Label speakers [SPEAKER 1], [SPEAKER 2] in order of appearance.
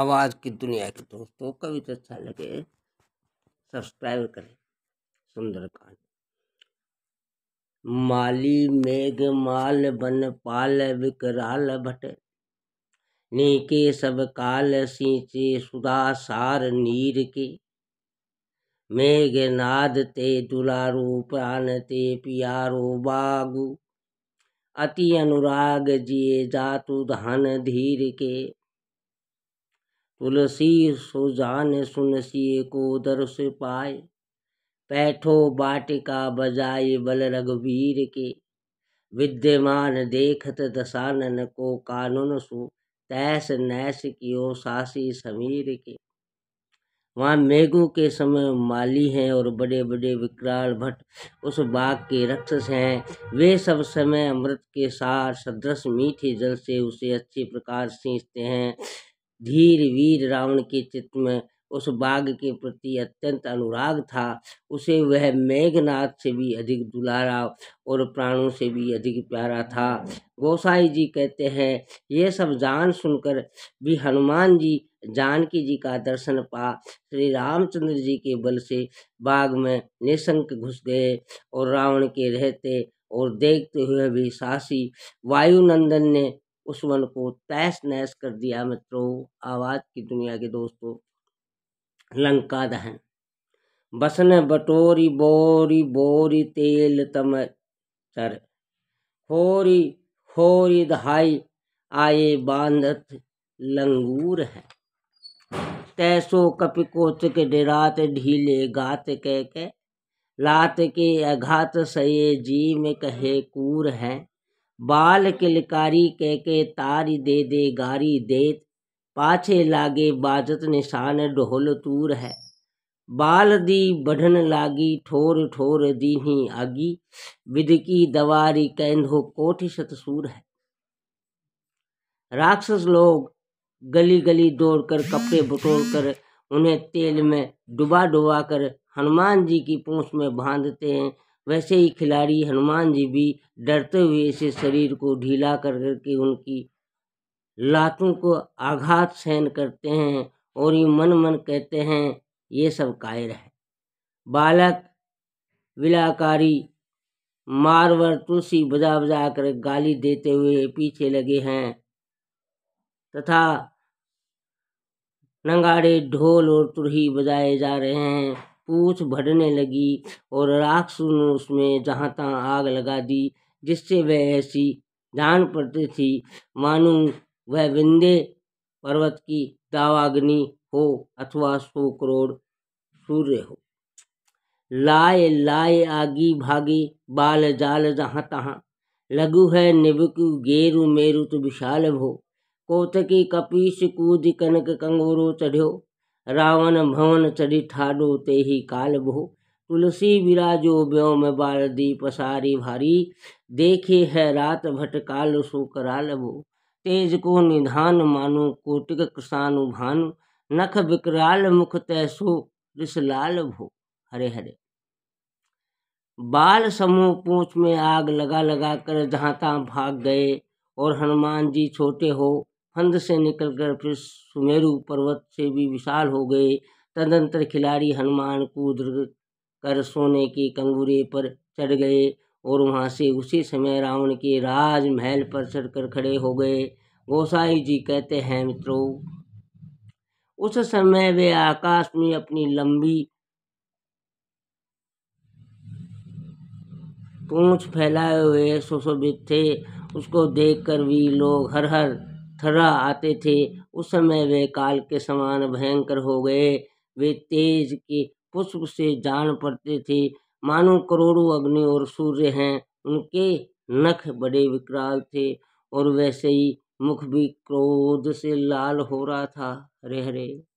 [SPEAKER 1] आवाज़ की दुनिया के दोस्तों तो अच्छा लगे सब्सक्राइब करें सुंदर कांड माली मेघ माल बन पाल विकराल भट नीके सब काल सींचे सुधा सार नीर के मेघ नाद ते दुलारो प्राण ते पियारो बागु अति अनुराग जिए जातु धन धीर के तुलसी सुजान जान सुनसिए को दर्श पाए पैठो बाटिका बजाए बल रघुवीर के विद्यमान देखत दसानन को कानून सु तैस नैस ओ सासी समीर के वहाँ मेघों के समय माली हैं और बड़े बड़े विकराल भट्ट उस बाग के रक्षस हैं वे सब समय अमृत के सार सदृश मीठे जल से उसे अच्छी प्रकार सींचते हैं धीर वीर रावण के चित्त में उस बाघ के प्रति अत्यंत अनुराग था उसे वह मेघनाथ से भी अधिक दुलारा और प्राणों से भी अधिक प्यारा था गोसाई जी कहते हैं यह सब जान सुनकर भी हनुमान जी जानकी जी का दर्शन पा श्री रामचंद्र जी के बल से बाग में निशंक घुस गए और रावण के रहते और देखते हुए भी सासी वायुनंदन ने उस मन को तहस नहस कर दिया मित्रों आवाज़ की दुनिया के दोस्तों लंका दहन बसन बटोरी बोरी बोरी तेल तम चर होरी होरी दहाई आए बांधत लंगूर है तैसो कपिकोच के डेरात ढीले गात कह के लात के अघात सये जी में कहे कूर है बाल किलकारी कह के तारी दे दे गारी देत पाछे लागे बाजत निशान ढोल तूर है बाल दी बढ़न लागी ठोर ठोर दीही आगी विदकी दवारी कैंधो कोटि सतसूर है राक्षस लोग गली गली दौड़कर कपड़े बटोर कर उन्हें तेल में डुबा डुबा कर हनुमान जी की पूंछ में बांधते हैं वैसे ही खिलाड़ी हनुमान जी भी डरते हुए इसे शरीर को ढीला कर करके उनकी लातों को आघात सहन करते हैं और ये मन मन कहते हैं ये सब कायर है बालक विलाकारी मारवर तुलसी बजा बजा कर गाली देते हुए पीछे लगे हैं तथा नंगाड़े ढोल और तुरही बजाए जा रहे हैं पूछ भरने लगी और राक्षसों ने उसमें जहाँ तहाँ आग लगा दी जिससे वह ऐसी जान पड़ती थी मानो वह विंध्य पर्वत की दावाग्नि हो अथवा सौ करोड़ सूर्य हो लाए लाए आगी भागी बाल जाल जहाँ तहाँ लघु है निबकु गेरु मेरु तो विशाल भो कोतकी कपीश कूद कनक कंगोरो चढ़ो रावण भवन ठाडो ते ही काल भो तुलसी विराजो व्योम बाल दीप सारी भारी देखे है रात भट काल सो कराल भो तेज को निधान मानो कोटिक कृषानु भानु नख विकराल मुख तैसो कृषलाल भो हरे हरे बाल समूह पूछ में आग लगा लगा कर जहाँ तहाँ भाग गए और हनुमान जी छोटे हो फंद से निकलकर फिर सुमेरु पर्वत से भी विशाल हो गए तदंतर खिलाड़ी हनुमान कूद कर सोने के कंगूरे पर चढ़ गए और वहाँ से उसी समय रावण के राजमहल पर चढ़कर खड़े हो गए गोसाई जी कहते हैं मित्रों उस समय वे आकाश में अपनी लंबी पूछ फैलाए हुए सुशोभित थे उसको देखकर भी लोग हर हर थर्रा आते थे उस समय वे काल के समान भयंकर हो गए वे तेज के पुष्प से जान पड़ते थे मानो करोड़ों अग्नि और सूर्य हैं उनके नख बड़े विकराल थे और वैसे ही मुख भी क्रोध से लाल हो रहा था हरे हरे